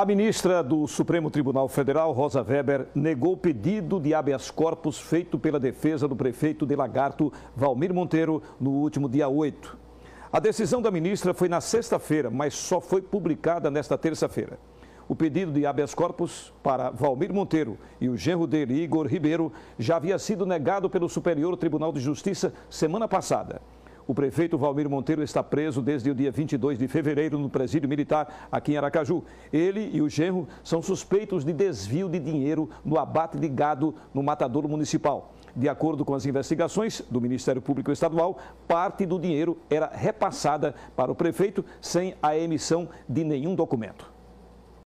A ministra do Supremo Tribunal Federal, Rosa Weber, negou pedido de habeas corpus feito pela defesa do prefeito de Lagarto, Valmir Monteiro, no último dia 8. A decisão da ministra foi na sexta-feira, mas só foi publicada nesta terça-feira. O pedido de habeas corpus para Valmir Monteiro e o genro dele, Igor Ribeiro, já havia sido negado pelo Superior Tribunal de Justiça semana passada. O prefeito Valmir Monteiro está preso desde o dia 22 de fevereiro no presídio militar aqui em Aracaju. Ele e o genro são suspeitos de desvio de dinheiro no abate de gado no matadouro municipal. De acordo com as investigações do Ministério Público Estadual, parte do dinheiro era repassada para o prefeito sem a emissão de nenhum documento.